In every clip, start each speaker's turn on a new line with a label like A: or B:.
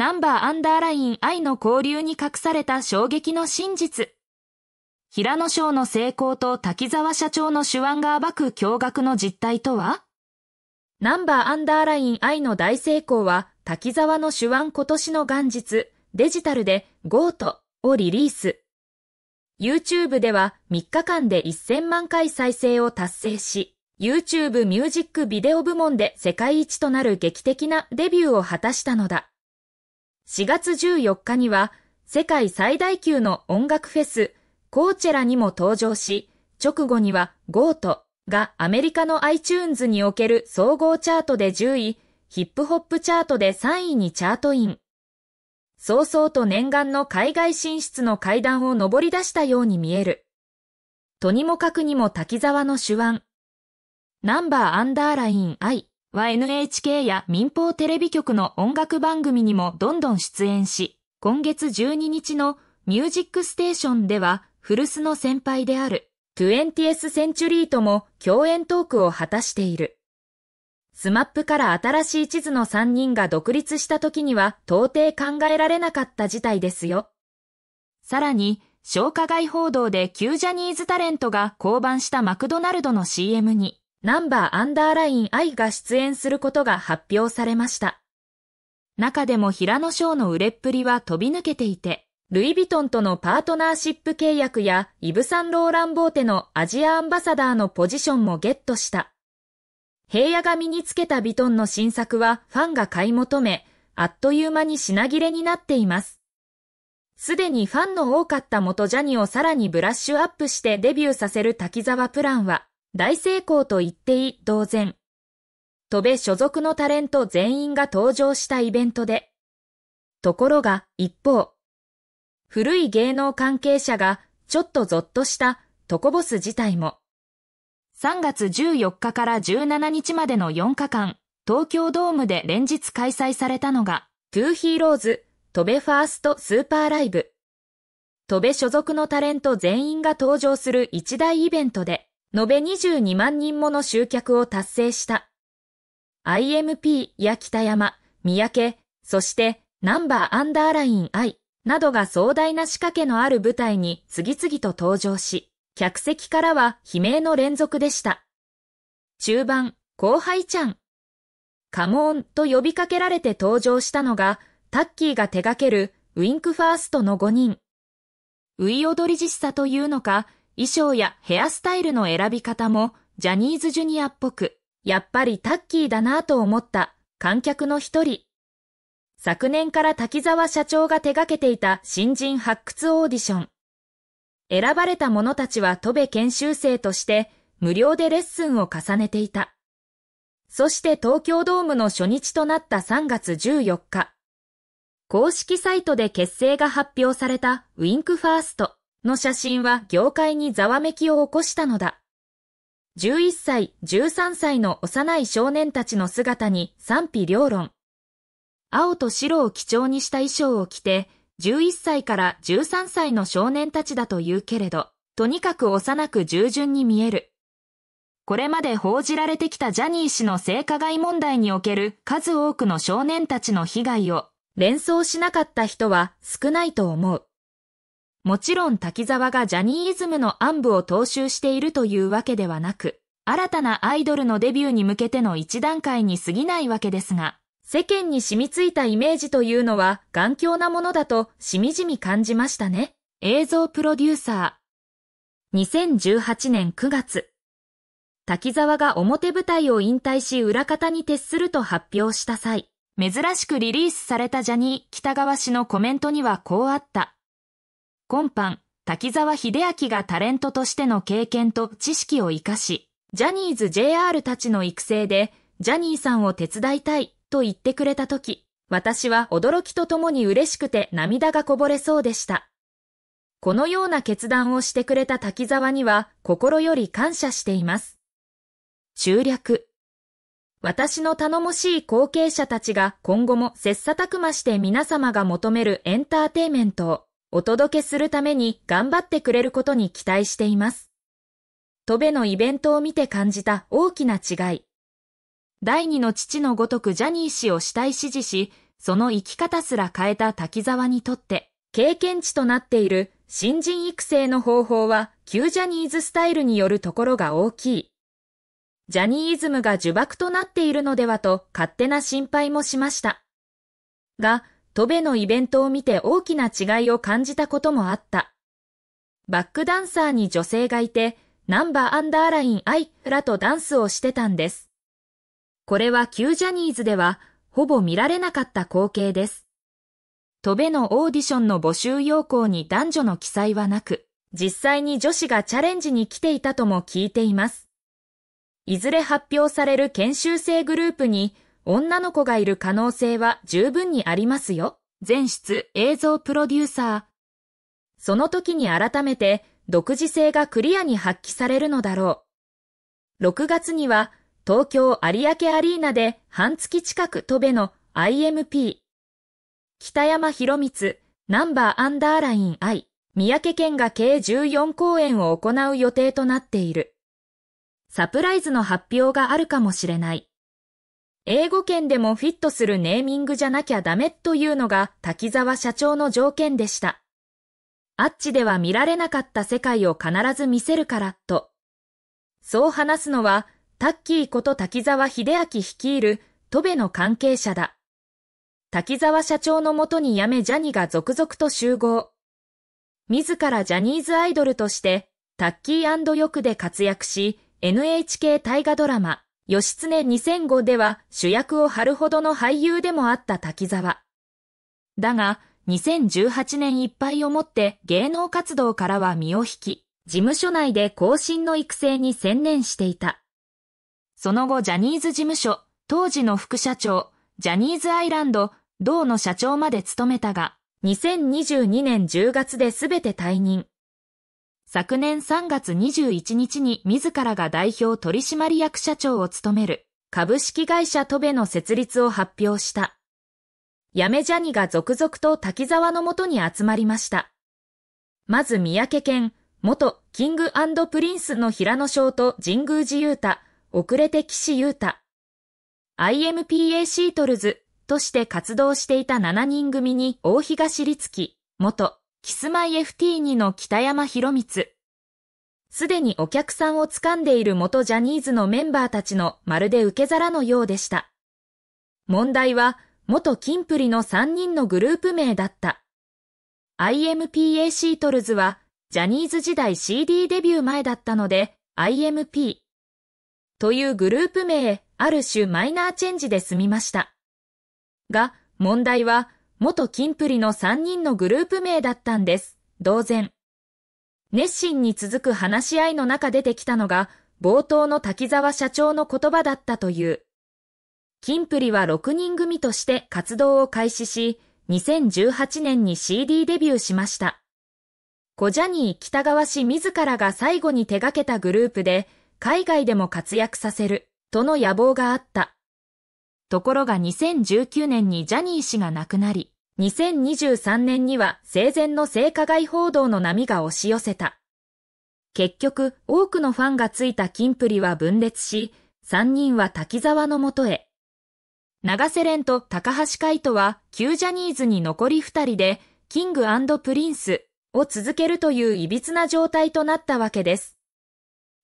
A: ナンバーアンダーライン愛の交流に隠された衝撃の真実。平野翔の成功と滝沢社長の手腕が暴く驚愕の実態とはナンバーアンダーライン愛の大成功は、滝沢の手腕今年の元日、デジタルで GOAT をリリース。YouTube では3日間で1000万回再生を達成し、YouTube ミュージックビデオ部門で世界一となる劇的なデビューを果たしたのだ。4月14日には世界最大級の音楽フェス、コーチェラにも登場し、直後にはゴートがアメリカの iTunes における総合チャートで10位、ヒップホップチャートで3位にチャートイン。早々と念願の海外進出の階段を上り出したように見える。とにもかくにも滝沢の手腕。ナンバーアンダーライン I は NHK や民放テレビ局の音楽番組にもどんどん出演し、今月12日のミュージックステーションでは、古巣の先輩である 20th Century とも共演トークを果たしている。スマップから新しい地図の3人が独立した時には到底考えられなかった事態ですよ。さらに、消化外報道で旧ジャニーズタレントが降板したマクドナルドの CM に、ナンバーアンダーライン愛が出演することが発表されました。中でも平野翔の売れっぷりは飛び抜けていて、ルイ・ヴィトンとのパートナーシップ契約やイブ・サンローラン・ボーテのアジアアンバサダーのポジションもゲットした。平野が身につけたヴィトンの新作はファンが買い求め、あっという間に品切れになっています。すでにファンの多かった元ジャニをさらにブラッシュアップしてデビューさせる滝沢プランは、大成功と言っていい同然。戸部所属のタレント全員が登場したイベントで。ところが、一方、古い芸能関係者がちょっとゾッとしたトコボス自体も、3月14日から17日までの4日間、東京ドームで連日開催されたのが、トゥーヒーローズ、トベファーストスーパーライブ。戸部所属のタレント全員が登場する一大イベントで、延べ22万人もの集客を達成した。IMP や北山、三宅、そしてナンバーアンダーライン I などが壮大な仕掛けのある舞台に次々と登場し、客席からは悲鳴の連続でした。中盤、後輩ちゃん。カモーンと呼びかけられて登場したのが、タッキーが手掛けるウィンクファーストの5人。ウイ踊り実さというのか、衣装やヘアスタイルの選び方もジャニーズジュニアっぽく、やっぱりタッキーだなぁと思った観客の一人。昨年から滝沢社長が手掛けていた新人発掘オーディション。選ばれた者たちは戸部研修生として無料でレッスンを重ねていた。そして東京ドームの初日となった3月14日、公式サイトで結成が発表されたウィンクファースト。の写真は業界にざわめきを起こしたのだ。11歳、13歳の幼い少年たちの姿に賛否両論。青と白を基調にした衣装を着て、11歳から13歳の少年たちだと言うけれど、とにかく幼く従順に見える。これまで報じられてきたジャニー氏の性加害問題における数多くの少年たちの被害を連想しなかった人は少ないと思う。もちろん滝沢がジャニーイズムの暗部を踏襲しているというわけではなく、新たなアイドルのデビューに向けての一段階に過ぎないわけですが、世間に染みついたイメージというのは頑強なものだとしみじみ感じましたね。映像プロデューサー。2018年9月。滝沢が表舞台を引退し裏方に徹すると発表した際、珍しくリリースされたジャニー北川氏のコメントにはこうあった。今般、滝沢秀明がタレントとしての経験と知識を活かし、ジャニーズ JR たちの育成で、ジャニーさんを手伝いたいと言ってくれたとき、私は驚きとともに嬉しくて涙がこぼれそうでした。このような決断をしてくれた滝沢には心より感謝しています。中略。私の頼もしい後継者たちが今後も切磋琢磨して皆様が求めるエンターテイメントをお届けするために頑張ってくれることに期待しています。戸部のイベントを見て感じた大きな違い。第二の父のごとくジャニー氏を死体支持し、その生き方すら変えた滝沢にとって、経験値となっている新人育成の方法は、旧ジャニーズスタイルによるところが大きい。ジャニーズムが呪縛となっているのではと勝手な心配もしました。が、トベのイベントを見て大きな違いを感じたこともあった。バックダンサーに女性がいて、ナンバーアンダーラインアフらとダンスをしてたんです。これは旧ジャニーズでは、ほぼ見られなかった光景です。トベのオーディションの募集要項に男女の記載はなく、実際に女子がチャレンジに来ていたとも聞いています。いずれ発表される研修生グループに、女の子がいる可能性は十分にありますよ。全室映像プロデューサー。その時に改めて独自性がクリアに発揮されるのだろう。6月には東京有明アリーナで半月近く飛べの IMP。北山博光、ナンバーアンダーライン I、三宅県が計14公演を行う予定となっている。サプライズの発表があるかもしれない。英語圏でもフィットするネーミングじゃなきゃダメというのが滝沢社長の条件でした。あっちでは見られなかった世界を必ず見せるからと。そう話すのは、タッキーこと滝沢秀明率いる戸部の関係者だ。滝沢社長のもとに辞めジャニが続々と集合。自らジャニーズアイドルとして、タッキーくで活躍し、NHK 大河ドラマ、義経2005では主役を張るほどの俳優でもあった滝沢。だが、2018年いっぱいをもって芸能活動からは身を引き、事務所内で後進の育成に専念していた。その後ジャニーズ事務所、当時の副社長、ジャニーズアイランド、同の社長まで務めたが、2022年10月で全て退任。昨年3月21日に自らが代表取締役社長を務める株式会社トベの設立を発表した。やめジャニが続々と滝沢のもとに集まりました。まず三宅県、元キングプリンスの平野翔と神宮寺雄太、遅れて岸優太。IMPA シートルズとして活動していた7人組に大東律樹、元キスマイ FT2 の北山博光。すでにお客さんを掴んでいる元ジャニーズのメンバーたちのまるで受け皿のようでした。問題は、元キンプリの3人のグループ名だった。IMPA シートルズは、ジャニーズ時代 CD デビュー前だったので、IMP というグループ名、ある種マイナーチェンジで済みました。が、問題は、元金プリの3人のグループ名だったんです。同然。熱心に続く話し合いの中出てきたのが、冒頭の滝沢社長の言葉だったという。金プリは6人組として活動を開始し、2018年に CD デビューしました。小ジャニー北川氏自らが最後に手掛けたグループで、海外でも活躍させる、との野望があった。ところが2019年にジャニー氏が亡くなり、2023年には生前の性加害報道の波が押し寄せた。結局、多くのファンがついた金プリは分裂し、3人は滝沢のもとへ。長瀬廉と高橋海人は、旧ジャニーズに残り2人で、キングプリンスを続けるという歪な状態となったわけです。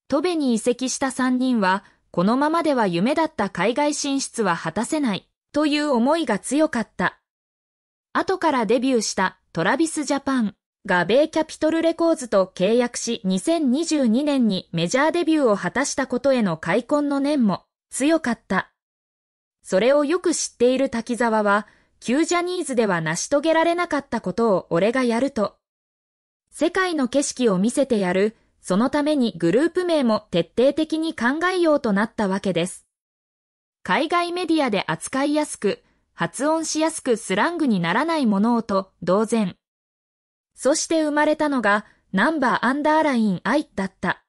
A: トベに移籍した3人は、このままでは夢だった海外進出は果たせないという思いが強かった。後からデビューしたトラビスジャパンが米キャピトルレコーズと契約し2022年にメジャーデビューを果たしたことへの開墾の念も強かった。それをよく知っている滝沢は、旧ジャニーズでは成し遂げられなかったことを俺がやると。世界の景色を見せてやるそのためにグループ名も徹底的に考えようとなったわけです。海外メディアで扱いやすく、発音しやすくスラングにならないものをと同然。そして生まれたのがナンバーアンダーライン I だった。